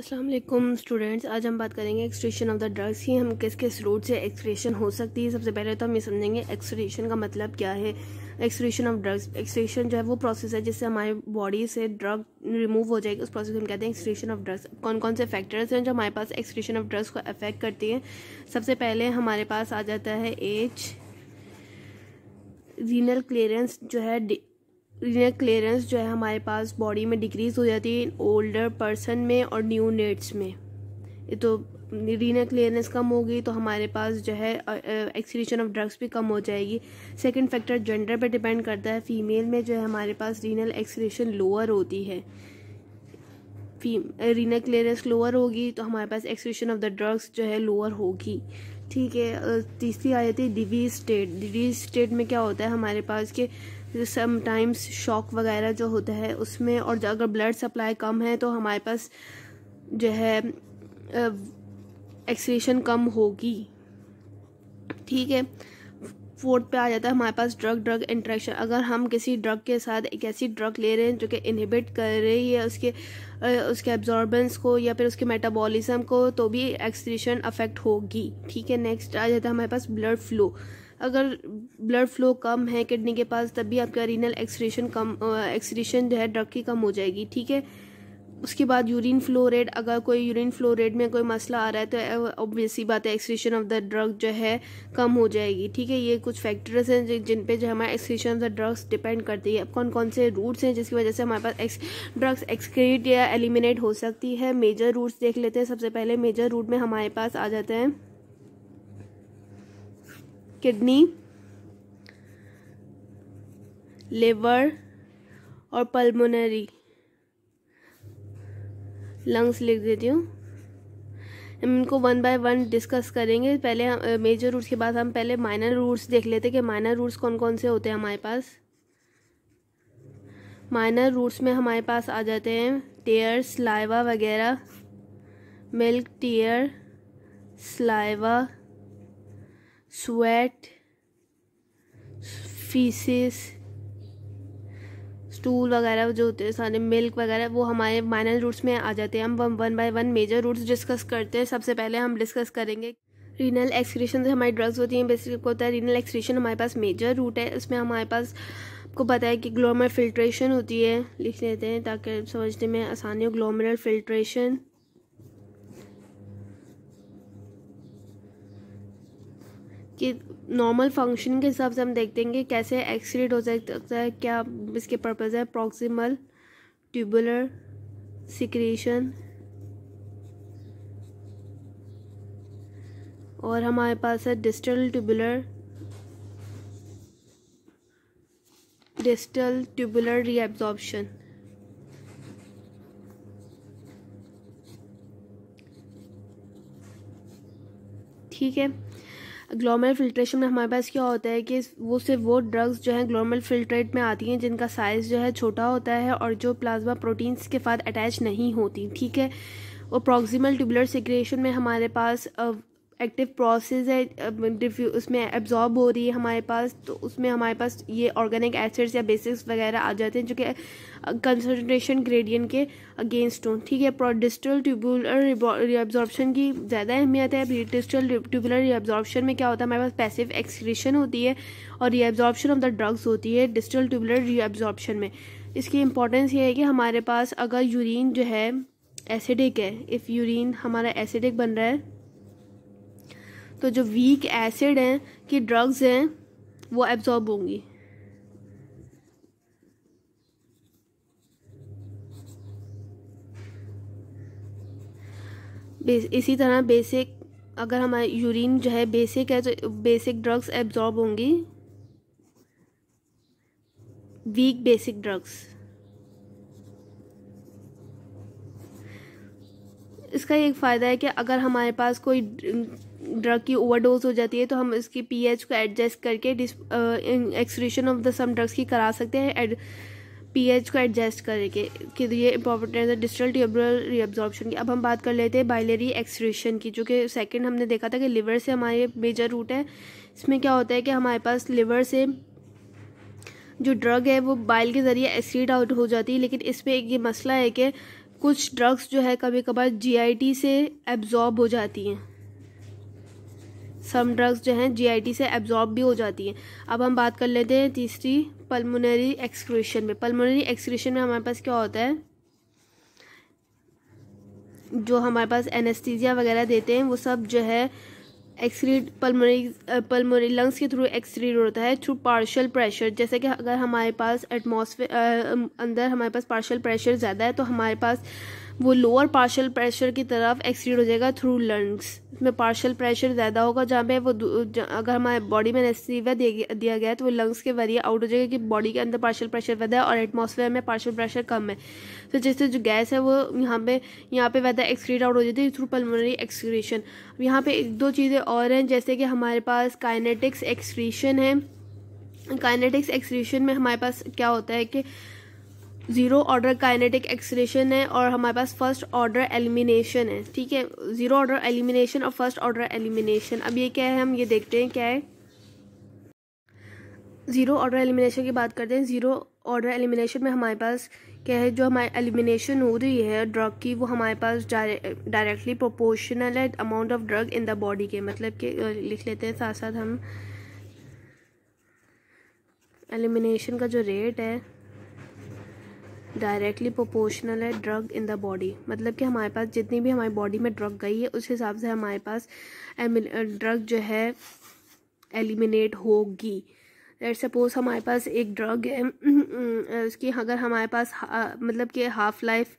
Aslam students आज हम बात करेंगे एक्सक्रेशन ऑफ द ड्रग्स की हम किस किस रूट से एक्सक्रेशन हो सकती है सबसे पहले तो हम ये समझेंगे एक्सक्रेशन का मतलब क्या है एक्सक्रेशन ऑफ ड्रग्स एक्सक्रेशन जो है वो प्रोसेस है जिससे हमारे बॉडी से ड्रग रिमूव हो जाएगी उस प्रोसेस को हम कहते हैं एक्सक्रेशन ऑफ ड्रग्स कौन कौन से फैक्टर्स हैं जो हमारे पास एक्सक्रेशन ऑफ ड्रग्स को अफेक्ट करती हैं सबसे पहले हमारे पास आ जाता है एज रीनल क्लियरेंस जो है यूरिनरी क्लियरेंस जो है हमारे पास बॉडी में डिक्रीज हो जाती है ओल्डर पर्सन में और न्यू नेट्स में तो रीना क्लियरेंस कम होगी तो हमारे पास जो है एक्सीशन ऑफ ड्रग्स भी कम हो जाएगी सेकंड फैक्टर जेंडर पे डिपेंड करता है फीमेल में जो है हमारे पास रीनल एक्सीशन लोअर होती है रीना क्लियरेंस लोअर होगी तो हमारे पास एक्सीशन ऑफ द ड्रग्स जो है लोअर होगी ठीक है तीसरी आ जाती है डिवीज स्टेट डिवीज स्टेट में क्या होता है हमारे पास के समटाइम्स शॉक वगैरह जो होता है उसमें और अगर ब्लड सप्लाई कम है तो हमारे पास जो है एक्सीशन कम होगी ठीक है फोर्थ पे आ जाता है हमारे पास ड्रग ड्रग इंट्रैक्शन अगर हम किसी ड्रग के साथ एक ऐसी ड्रग ले रहे हैं जो कि इनहिबिट कर रही है उसके उसके एब्जॉर्बेंस को या फिर उसके मेटाबॉलिज्म को तो भी एक्सीशन अफेक्ट होगी ठीक है नेक्स्ट आ जाता है हमारे पास ब्लड फ्लो अगर ब्लड फ्लो कम है किडनी के पास तब भी आपका रीनल एक्सरेशन कम एक्सरेशन जो है ड्रग की कम हो जाएगी ठीक है उसके बाद यूरिन फ्लो रेट अगर कोई यूरिन फ्लो रेट में कोई मसला आ रहा है तो ऑब्वियसली बात है एक्सरेशन ऑफ द ड्रग जो है कम हो जाएगी ठीक है ये कुछ फैक्टर्स हैं जिन पे जो हमारा excretion of the drugs depend करती है अब कौन कौन से रूट्स हैं जिसकी वजह से हमारे पास एक्स ड्रग्स एक्सक्रीट या एलिमिनेट हो सकती है मेजर रूट्स देख लेते हैं सबसे पहले मेजर रूट में हमारे पास आ जाते हैं किडनी लिवर और पल्मोनरी लंग्स लिख देती हूँ हम इनको वन बाय वन डिस्कस करेंगे पहले हम मेजर रूट्स के बाद हम पहले माइनर रूट्स देख लेते हैं कि माइनर रूट्स कौन कौन से होते हैं हमारे पास माइनर रूट्स में हमारे पास आ जाते हैं टेयर स्लाइवा वगैरह milk tear saliva sweat faeces stool वगैरह जो होते हैं सारे मिल्क वगैरह वो हमारे माइनर रूट्स में आ जाते हैं हम one by one major routes discuss करते हैं सबसे पहले हम डिस्कस करेंगे रीनल एक्सक्रीशन से हमारी ड्रग्स होती हैं बेसिक होता है रीनल एक्सक्रीशन हमारे पास मेजर रूट है इसमें हमारे पास आपको पता है कि ग्लोमर फिल्ट्रेशन होती है लिख लेते हैं ताकि समझने में आसानी हो ग्लोमरल फिल्ट्रेशन कि नॉर्मल फंक्शन के हिसाब से हम हैं कि कैसे एक्सक्रीट हो सकता है क्या इसके पर्पज़ है प्रॉक्सिमल ट्यूबुलर सिक्रीशन और हमारे पास है distal tubular distal tubular reabsorption ठीक है ग्लोमल फिल्ट्रेशन में हमारे पास क्या होता है कि वो सिर्फ वो ड्रग्स जो हैं ग्लोमल फिल्ट्रेट में आती हैं जिनका साइज़ जो है छोटा होता है और जो प्लाज्मा प्रोटीन्स के साथ अटैच नहीं होती ठीक है और प्रॉक्सिमल ट्यूबुलर सिक्रेशन में हमारे पास एक्टिव प्रोसेस है उसमें एब्जॉर्ब हो रही है हमारे पास तो उसमें हमारे पास ये ऑर्गेनिक एसिड्स या बेसिक्स वगैरह आ जाते हैं जो कि कंसनट्रेशन ग्रेडियंट के अगेंस्ट हों ठीक है प्रोडिस्टल ट्यूबुलर रिएब्जॉर्बशन की ज़्यादा अहमियत है डिस्टल ट्यूबुलर रिएब्जॉर्बशन में क्या होता है हमारे पास पैसिव एक्सक्रेशन होती है और रिएब्जॉर्बशन ऑफ द ड्रग्स होती है डिस्टल ट्यूबुलर रिएब्जॉर्बशन में इसकी इंपॉर्टेंस ये है कि हमारे पास अगर यूरिन जो है एसिडिक है इफ़ यूरिन हमारा एसिडिक बन रहा है तो जो वीक एसिड हैं कि ड्रग्स हैं वो एब्जॉर्ब होंगी इसी तरह बेसिक अगर हमारी यूरिन जो है बेसिक है तो बेसिक ड्रग्स एब्जॉर्ब होंगी वीक बेसिक ड्रग्स इसका एक फ़ायदा है कि अगर हमारे पास कोई ड्रग की ओवरडोज हो जाती है तो हम इसकी पीएच को एडजस्ट करके this excretion of the some drugs की करा सकते हैं पीएच को एडजस्ट करके कि तो ये इंपॉर्टेंट है तो डिस्टल ट्यूबरल रीअब्जॉर्प्शन की अब हम बात कर लेते हैं बाइलरी एक्सक्रीशन की जो कि सेकेंड हमने देखा था कि लिवर से हमारे मेजर रूट है इसमें क्या होता है कि हमारे पास लिवर से जो ड्रग है वो बाइल के ज़रिए एसिड आउट हो जाती है लेकिन इसमें एक ये मसला है कि कुछ ड्रग्स जो है कभी कभार जीआईटी से एब्जॉर्ब हो जाती हैं सम ड्रग्स जो हैं जीआईटी से एब्जॉर्ब भी हो जाती हैं अब हम बात कर लेते हैं तीसरी पल्मोनरी एक्सक्रेशन में पल्मोनरी एक्सक्रेशन में हमारे पास क्या होता है जो हमारे पास एनेस्थीजिया वगैरह देते हैं वो सब जो है एक्सक्रीड पल्मोनरी पल्मोनरी लंग्स के थ्रू एक्सक्रीड होता है थ्रू पार्शल प्रेशर जैसे कि अगर हमारे पास एटमॉस्फेयर अंदर हमारे पास पार्शल प्रेशर ज़्यादा है तो हमारे पास वो लोअर पार्शल प्रेशर की तरफ एक्सीड हो जाएगा थ्रू लंग्स इसमें पार्शल प्रेशर ज़्यादा होगा जहाँ पे वो अगर हमारे बॉडी में नेसेसिवा दिया गया है तो वो लंग्स के वरिए आउट हो जाएगा कि बॉडी के अंदर पार्शल प्रेशर वैदा है और एटमोसफेयर में पार्शल प्रेशर कम है तो जैसे जो गैस है वो यहाँ पे यहाँ पे वैदा एक्सक्रीट आउट हो जाती है थ्रू पल्मोनरी एक्सक्रीशन यहाँ पे एक दो चीज़ें और हैं जैसे कि हमारे पास काइनेटिक्स एक्सक्रीशन है काइनेटिक्स एक्सक्रीशन में हमारे पास क्या होता है कि ज़ीरो ऑर्डर काइनेटिक एक्सलेशन है और हमारे पास फर्स्ट ऑर्डर एलिमिनेशन है ठीक है ज़ीरो ऑर्डर एलिमिनेशन और फर्स्ट ऑर्डर एलिमिनेशन अब ये क्या है हम ये देखते हैं क्या है ज़ीरो ऑर्डर एलिमिनेशन की बात करते हैं ज़ीरो ऑर्डर एलिमिनेशन में हमारे पास क्या है जो हमारी एलिमिनेशन हो रही है ड्रग की वो हमारे पास डायरेक्टली प्रोपोर्शनल है amount of drug in the body के मतलब कि लिख लेते हैं साथ साथ हम एलिमिनेशन का जो रेट है डायरेक्टली प्रोपोर्शनल है ड्रग इन द बॉडी मतलब कि हमारे पास जितनी भी हमारी बॉडी में ड्रग गई है उस हिसाब से हमारे पास ड्रग जो है एलिमिनेट होगी लेट सपोज हमारे पास एक ड्रग है उसकी अगर हमारे पास मतलब कि हाफ़ लाइफ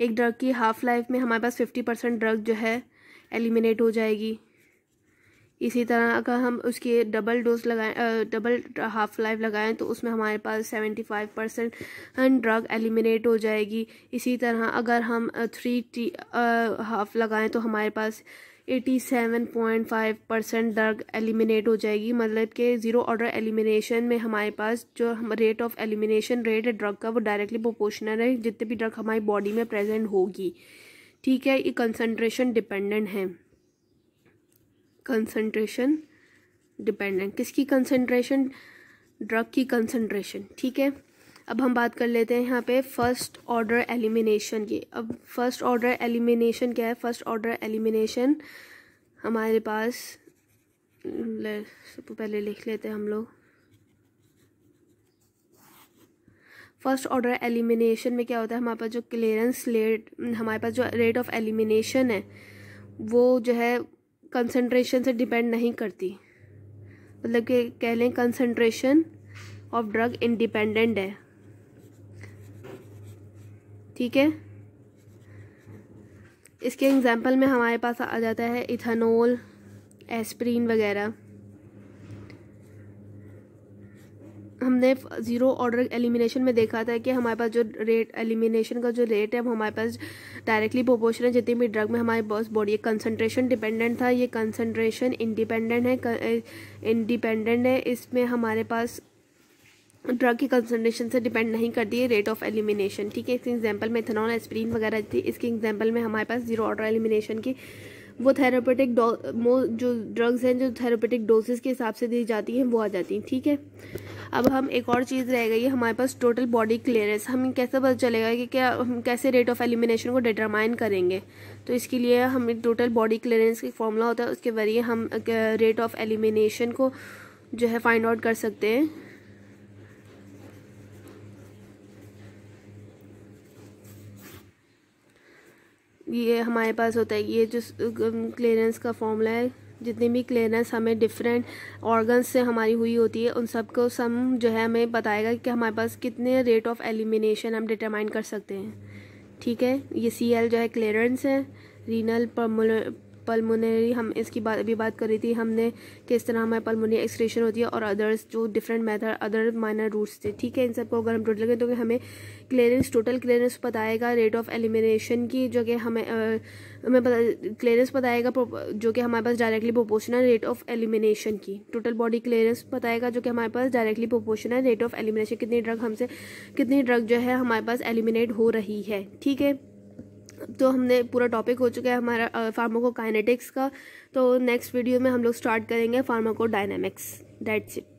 एक ड्रग की हाफ़ लाइफ में हमारे पास फिफ्टी परसेंट ड्रग जो है एलिमिनेट हो जाएगी इसी तरह अगर हम उसके डबल डोज लगाएं डबल हाफ लाइफ लगाएं तो उसमें हमारे पास seventy five percent drug eliminate हो जाएगी इसी तरह अगर हम थ्री टी हाफ लगाएं तो हमारे पास eighty seven point five percent drug eliminate हो जाएगी मतलब कि ज़ीरो ऑर्डर एलिमिनेशन में हमारे पास जो हम रेट ऑफ एलिमिनेशन रेट है ड्रग का वो डायरेक्टली प्रोपोर्शनल है जितने भी ड्रग हमारी बॉडी में प्रेजेंट होगी ठीक है ये कंसनट्रेशन डिपेंडेंट है कंसंट्रेशन डिपेंडेंट किसकी कंसंट्रेशन ड्रग की कंसंट्रेशन ठीक है अब हम बात कर लेते हैं यहाँ पे फर्स्ट ऑर्डर एलिमिनेशन की अब फर्स्ट ऑर्डर एलिमिनेशन क्या है फर्स्ट ऑर्डर एलिमिनेशन हमारे पास सबसे पहले लिख लेते हैं हम लोग फर्स्ट ऑर्डर एलिमिनेशन में क्या होता है हमारे पास जो क्लियरेंस रेट हमारे पास जो रेट ऑफ एलिमिनेशन है वो जो है कंसनट्रेशन से डिपेंड नहीं करती मतलब कि कह लें कंसनट्रेशन ऑफ ड्रग इंडिपेंडेंट है ठीक है इसके एग्जाम्पल में हमारे पास आ जाता है इथानोल एस्प्रीन वगैरह हमने ज़ीरो ऑर्डर एलिमिनेशन में देखा था कि हमारे पास जो रेट एलिमिनेशन का जो रेट है वो हमारे पास डायरेक्टली प्रोपोर्शन है जितनी भी ड्रग में हमारे बॉस बॉडी कंसनट्रेशन डिपेंडेंट था ये कंसनट्रेशन इंडिपेंडेंट है इंडिपेंडेंट है इसमें हमारे पास ड्रग की कंसनट्रेशन से डिपेंड नहीं करती है रेट ऑफ एलिमिनेशन ठीक है इस एग्जाम्पल में इथेनॉल एस्प्रीन वगैरह थी इसके एग्जाम्पल में हमारे पास जीरो ऑर्डर एलिमिनेशन की वो थेरापेटिक जो ड्रग्स हैं जो थेरापेटिक डोसेस के हिसाब से दी जाती हैं वो आ जाती हैं ठीक है अब हम एक और चीज़ रह गई है हमारे पास टोटल बॉडी क्लियरेंस हम कैसे पता चलेगा कि क्या हम कैसे रेट ऑफ एलिमिनेशन को डिटरमाइन करेंगे तो इसके लिए हमें टोटल बॉडी क्लियरेंस का फॉर्मूला होता है उसके जरिए हम रेट ऑफ एलिमिनेशन को जो है फाइंड आउट कर सकते हैं ये हमारे पास होता है ये जो क्लियरेंस का फॉर्मूला है जितनी भी क्लियरेंस हमें डिफरेंट ऑर्गन्स से हमारी हुई होती है उन सबको सम जो है हमें बताएगा कि हमारे पास कितने रेट ऑफ एलिमिनेशन हम डिटरमाइन कर सकते हैं ठीक है ये सी एल जो है क्लियरेंस है रीनल पमोलर पल्मोनरी हम इसकी बात अभी बात कर रही थी हमने किस तरह हमारे पल्मोनरी एक्सक्रेशन होती है और अदर्स जो different method other minor routes थे ठीक है इन सबको अगर हम टोटल करें तो हमें क्लियरेंस टोटल क्लियरेंस बताएगा रेट ऑफ एलिमिनेशन की जो कि हमें हमें क्लियरेंस बताएगा जो कि हमारे पास directly proportional rate of elimination की टोटल बॉडी क्लियरेंस बताएगा जो कि हमारे पास directly proportional rate of elimination कितनी ड्रग हमसे कितनी ड्रग जो है हमारे पास एलिमिनेट हो रही है ठीक है तो हमने पूरा टॉपिक हो चुका है हमारा फार्माकोकाइनेटिक्स का तो नेक्स्ट वीडियो में हम लोग स्टार्ट करेंगे फार्माकोडायनेमिक्स डेट्स इट